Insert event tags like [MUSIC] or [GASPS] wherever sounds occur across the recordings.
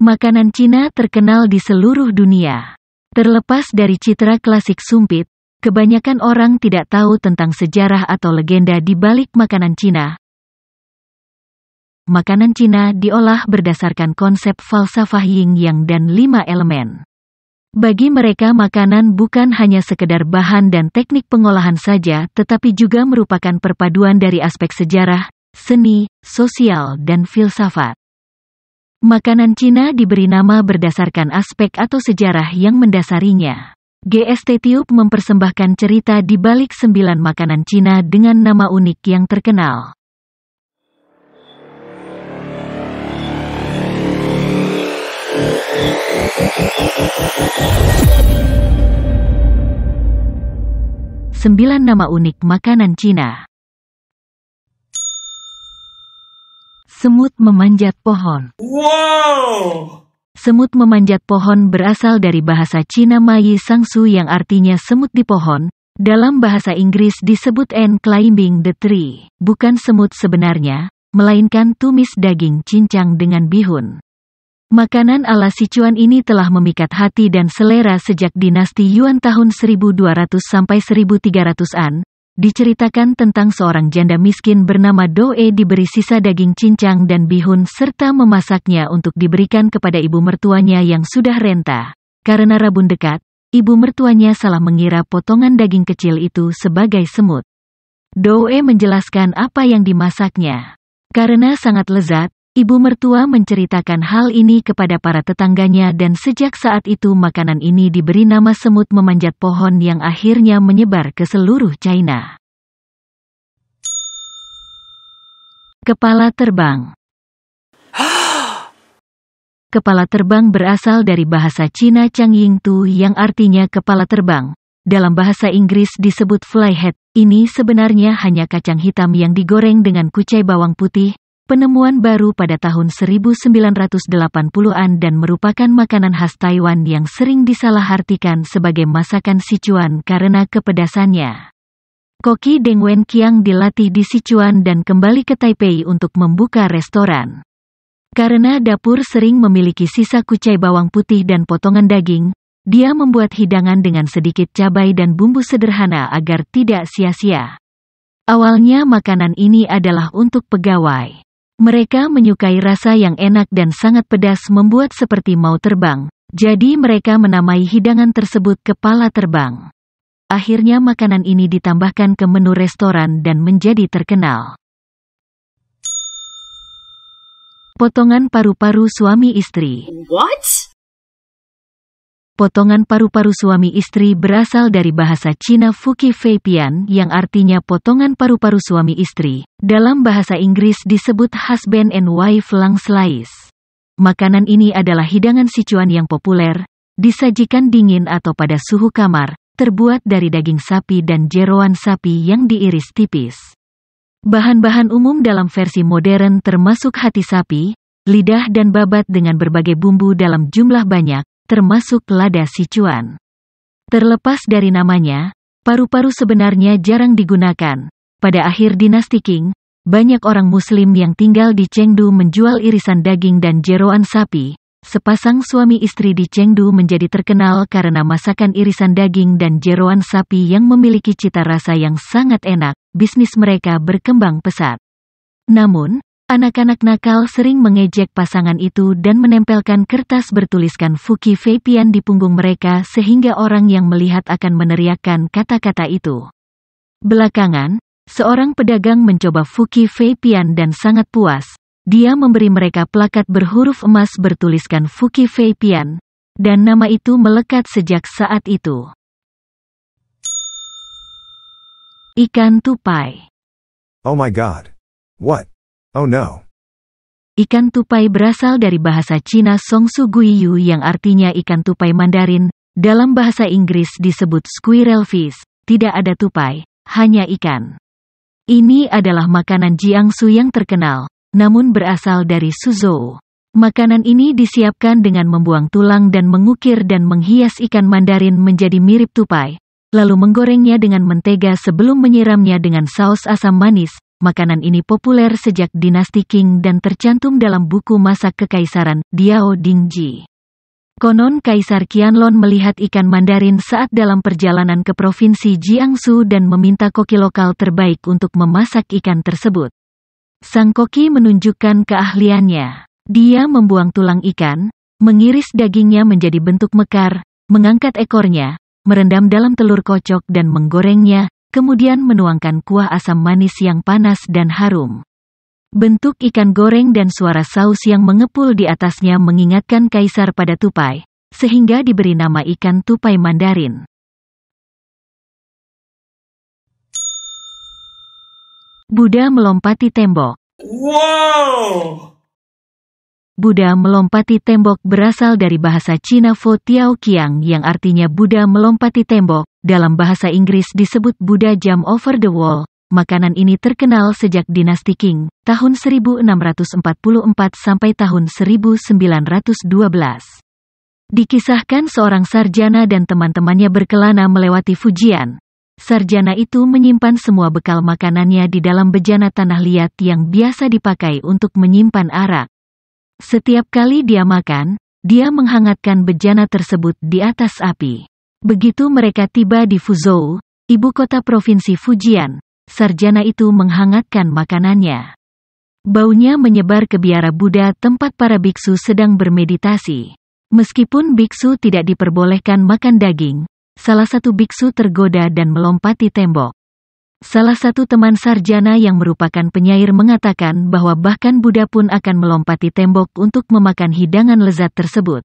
Makanan Cina terkenal di seluruh dunia. Terlepas dari citra klasik sumpit, kebanyakan orang tidak tahu tentang sejarah atau legenda di balik makanan Cina. Makanan Cina diolah berdasarkan konsep falsafah Ying yang dan lima elemen. Bagi mereka makanan bukan hanya sekedar bahan dan teknik pengolahan saja, tetapi juga merupakan perpaduan dari aspek sejarah, seni, sosial, dan filsafat. Makanan Cina diberi nama berdasarkan aspek atau sejarah yang mendasarinya. GST Tiup mempersembahkan cerita di balik sembilan makanan Cina dengan nama unik yang terkenal. Sembilan nama unik makanan Cina. Semut memanjat pohon. Wow! Semut memanjat pohon berasal dari bahasa Cina Mayi Sangsu yang artinya semut di pohon. Dalam bahasa Inggris disebut and climbing the tree. Bukan semut sebenarnya, melainkan tumis daging cincang dengan bihun. Makanan ala Sichuan ini telah memikat hati dan selera sejak dinasti Yuan tahun 1200 sampai 1300-an, Diceritakan tentang seorang janda miskin bernama Doe diberi sisa daging cincang dan bihun serta memasaknya untuk diberikan kepada ibu mertuanya yang sudah renta. Karena rabun dekat, ibu mertuanya salah mengira potongan daging kecil itu sebagai semut. Doe menjelaskan apa yang dimasaknya. Karena sangat lezat, Ibu mertua menceritakan hal ini kepada para tetangganya dan sejak saat itu makanan ini diberi nama semut memanjat pohon yang akhirnya menyebar ke seluruh China. Kepala terbang [GASPS] Kepala terbang berasal dari bahasa Cina Chang Ying Tu yang artinya kepala terbang. Dalam bahasa Inggris disebut flyhead. Ini sebenarnya hanya kacang hitam yang digoreng dengan kucai bawang putih, penemuan baru pada tahun 1980-an dan merupakan makanan khas Taiwan yang sering disalahartikan sebagai masakan Sichuan karena kepedasannya. Koki Deng Wen Qiang dilatih di Sichuan dan kembali ke Taipei untuk membuka restoran. Karena dapur sering memiliki sisa kucai bawang putih dan potongan daging, dia membuat hidangan dengan sedikit cabai dan bumbu sederhana agar tidak sia-sia. Awalnya makanan ini adalah untuk pegawai. Mereka menyukai rasa yang enak dan sangat pedas membuat seperti mau terbang, jadi mereka menamai hidangan tersebut kepala terbang. Akhirnya makanan ini ditambahkan ke menu restoran dan menjadi terkenal. Potongan paru-paru suami istri. What? Potongan paru-paru suami istri berasal dari bahasa Cina Fuki Feipian yang artinya potongan paru-paru suami istri. Dalam bahasa Inggris disebut husband and wife lang slice. Makanan ini adalah hidangan Sichuan yang populer, disajikan dingin atau pada suhu kamar, terbuat dari daging sapi dan jeroan sapi yang diiris tipis. Bahan-bahan umum dalam versi modern termasuk hati sapi, lidah dan babat dengan berbagai bumbu dalam jumlah banyak, termasuk lada Sichuan. Terlepas dari namanya, paru-paru sebenarnya jarang digunakan. Pada akhir dinasti Qing, banyak orang Muslim yang tinggal di Chengdu menjual irisan daging dan jeroan sapi. Sepasang suami istri di Chengdu menjadi terkenal karena masakan irisan daging dan jeroan sapi yang memiliki cita rasa yang sangat enak. Bisnis mereka berkembang pesat. Namun, Anak-anak nakal sering mengejek pasangan itu dan menempelkan kertas bertuliskan Fuki Feipian di punggung mereka sehingga orang yang melihat akan meneriakkan kata-kata itu. Belakangan, seorang pedagang mencoba Fuki Feipian dan sangat puas. Dia memberi mereka plakat berhuruf emas bertuliskan Fuki Feipian dan nama itu melekat sejak saat itu. Ikan tupai. Oh my god. What? Oh no. Ikan tupai berasal dari bahasa Cina Songsu Guiyu yang artinya ikan tupai Mandarin. Dalam bahasa Inggris disebut squirrel fish. Tidak ada tupai, hanya ikan. Ini adalah makanan Jiangsu yang terkenal, namun berasal dari Suzhou. Makanan ini disiapkan dengan membuang tulang dan mengukir dan menghias ikan Mandarin menjadi mirip tupai, lalu menggorengnya dengan mentega sebelum menyiramnya dengan saus asam manis, makanan ini populer sejak dinasti Qing dan tercantum dalam buku masak kekaisaran, Diao Dingji. Konon Kaisar Qianlong melihat ikan Mandarin saat dalam perjalanan ke provinsi Jiangsu dan meminta koki lokal terbaik untuk memasak ikan tersebut. Sang koki menunjukkan keahliannya. Dia membuang tulang ikan, mengiris dagingnya menjadi bentuk mekar, mengangkat ekornya, merendam dalam telur kocok dan menggorengnya, kemudian menuangkan kuah asam manis yang panas dan harum. Bentuk ikan goreng dan suara saus yang mengepul di atasnya mengingatkan kaisar pada tupai, sehingga diberi nama ikan tupai Mandarin. Buddha melompati tembok. Wow! Buddha melompati tembok berasal dari bahasa Cina Fo Tiao Qiang yang artinya Buddha melompati tembok, dalam bahasa Inggris disebut Buddha Jam Over the Wall. Makanan ini terkenal sejak dinasti Qing, tahun 1644 sampai tahun 1912. Dikisahkan seorang sarjana dan teman-temannya berkelana melewati Fujian. Sarjana itu menyimpan semua bekal makanannya di dalam bejana tanah liat yang biasa dipakai untuk menyimpan arak. Setiap kali dia makan, dia menghangatkan bejana tersebut di atas api. Begitu mereka tiba di Fuzhou, ibu kota provinsi Fujian, sarjana itu menghangatkan makanannya. Baunya menyebar ke biara Buddha tempat para biksu sedang bermeditasi. Meskipun biksu tidak diperbolehkan makan daging, salah satu biksu tergoda dan melompati tembok. Salah satu teman sarjana yang merupakan penyair mengatakan bahwa bahkan Buddha pun akan melompati tembok untuk memakan hidangan lezat tersebut.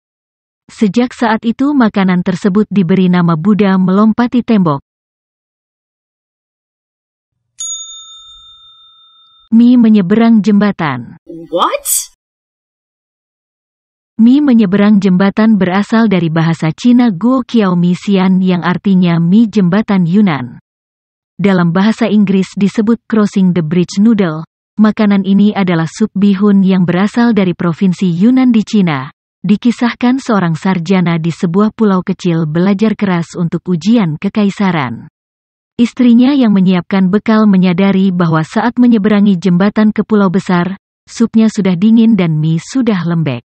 Sejak saat itu makanan tersebut diberi nama Buddha melompati tembok. Mi menyeberang jembatan. What? Mi menyeberang jembatan berasal dari bahasa Cina Guo Xiao Mi Xian yang artinya Mi Jembatan Yunan dalam bahasa Inggris disebut crossing the bridge noodle. Makanan ini adalah sup bihun yang berasal dari provinsi Yunan di Cina. Dikisahkan seorang sarjana di sebuah pulau kecil belajar keras untuk ujian kekaisaran. Istrinya yang menyiapkan bekal menyadari bahwa saat menyeberangi jembatan ke pulau besar, supnya sudah dingin dan mie sudah lembek.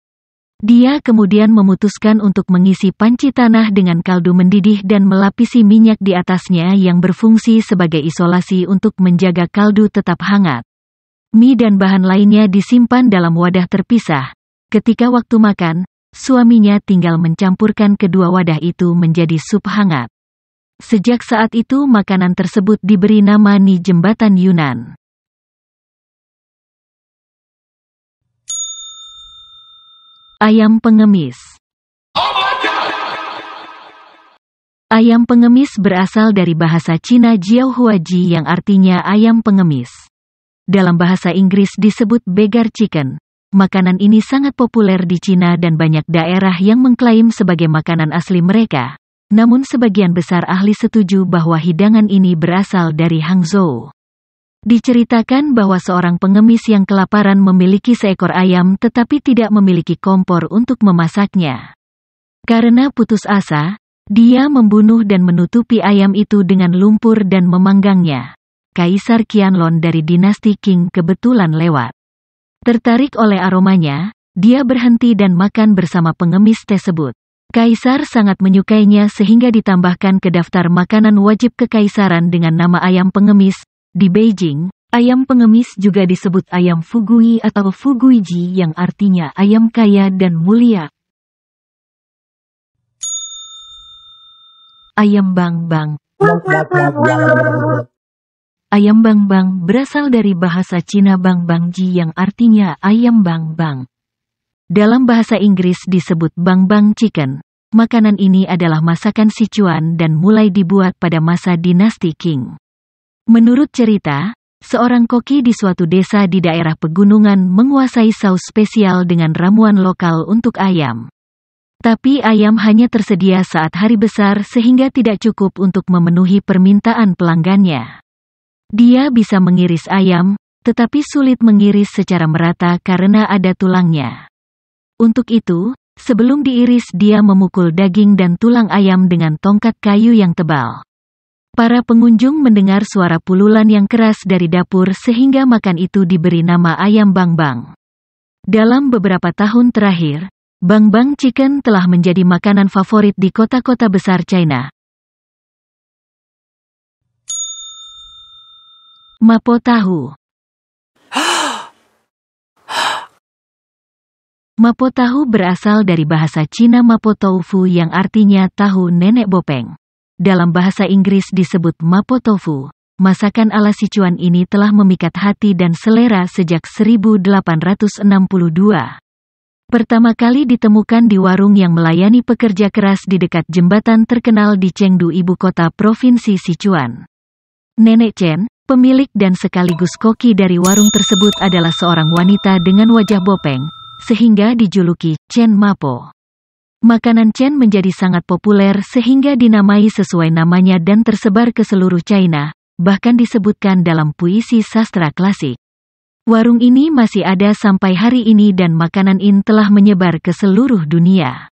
Dia kemudian memutuskan untuk mengisi panci tanah dengan kaldu mendidih dan melapisi minyak di atasnya yang berfungsi sebagai isolasi untuk menjaga kaldu tetap hangat. Mie dan bahan lainnya disimpan dalam wadah terpisah. Ketika waktu makan, suaminya tinggal mencampurkan kedua wadah itu menjadi sup hangat. Sejak saat itu makanan tersebut diberi nama Ni Jembatan Yunan. Ayam pengemis Ayam pengemis berasal dari bahasa Cina Jiao Jiaohuaji yang artinya ayam pengemis. Dalam bahasa Inggris disebut beggar chicken. Makanan ini sangat populer di Cina dan banyak daerah yang mengklaim sebagai makanan asli mereka. Namun sebagian besar ahli setuju bahwa hidangan ini berasal dari Hangzhou. Diceritakan bahwa seorang pengemis yang kelaparan memiliki seekor ayam tetapi tidak memiliki kompor untuk memasaknya. Karena putus asa, dia membunuh dan menutupi ayam itu dengan lumpur dan memanggangnya. Kaisar Qianlong dari dinasti Qing kebetulan lewat. Tertarik oleh aromanya, dia berhenti dan makan bersama pengemis tersebut. Kaisar sangat menyukainya sehingga ditambahkan ke daftar makanan wajib kekaisaran dengan nama ayam pengemis, di Beijing, ayam pengemis juga disebut ayam fugui atau fuguiji yang artinya ayam kaya dan mulia. Ayam bangbang Ayam bangbang berasal dari bahasa Cina bangbangji yang artinya ayam bangbang. Dalam bahasa Inggris disebut bangbang chicken. Makanan ini adalah masakan Sichuan dan mulai dibuat pada masa dinasti Qing. Menurut cerita, seorang koki di suatu desa di daerah pegunungan menguasai saus spesial dengan ramuan lokal untuk ayam. Tapi ayam hanya tersedia saat hari besar sehingga tidak cukup untuk memenuhi permintaan pelanggannya. Dia bisa mengiris ayam, tetapi sulit mengiris secara merata karena ada tulangnya. Untuk itu, sebelum diiris dia memukul daging dan tulang ayam dengan tongkat kayu yang tebal. Para pengunjung mendengar suara pululan yang keras dari dapur sehingga makan itu diberi nama ayam Bang Bang. Dalam beberapa tahun terakhir, Bang Bang Chicken telah menjadi makanan favorit di kota-kota besar China. Mapo Tahu Mapo Tahu berasal dari bahasa Cina Mapo Tofu yang artinya tahu nenek bopeng dalam bahasa Inggris disebut mapo tofu. Masakan ala Sichuan ini telah memikat hati dan selera sejak 1862. Pertama kali ditemukan di warung yang melayani pekerja keras di dekat jembatan terkenal di Chengdu ibu kota provinsi Sichuan. Nenek Chen, pemilik dan sekaligus koki dari warung tersebut adalah seorang wanita dengan wajah bopeng, sehingga dijuluki Chen Mapo. Makanan Chen menjadi sangat populer sehingga dinamai sesuai namanya dan tersebar ke seluruh China, bahkan disebutkan dalam puisi sastra klasik. Warung ini masih ada sampai hari ini dan makanan ini telah menyebar ke seluruh dunia.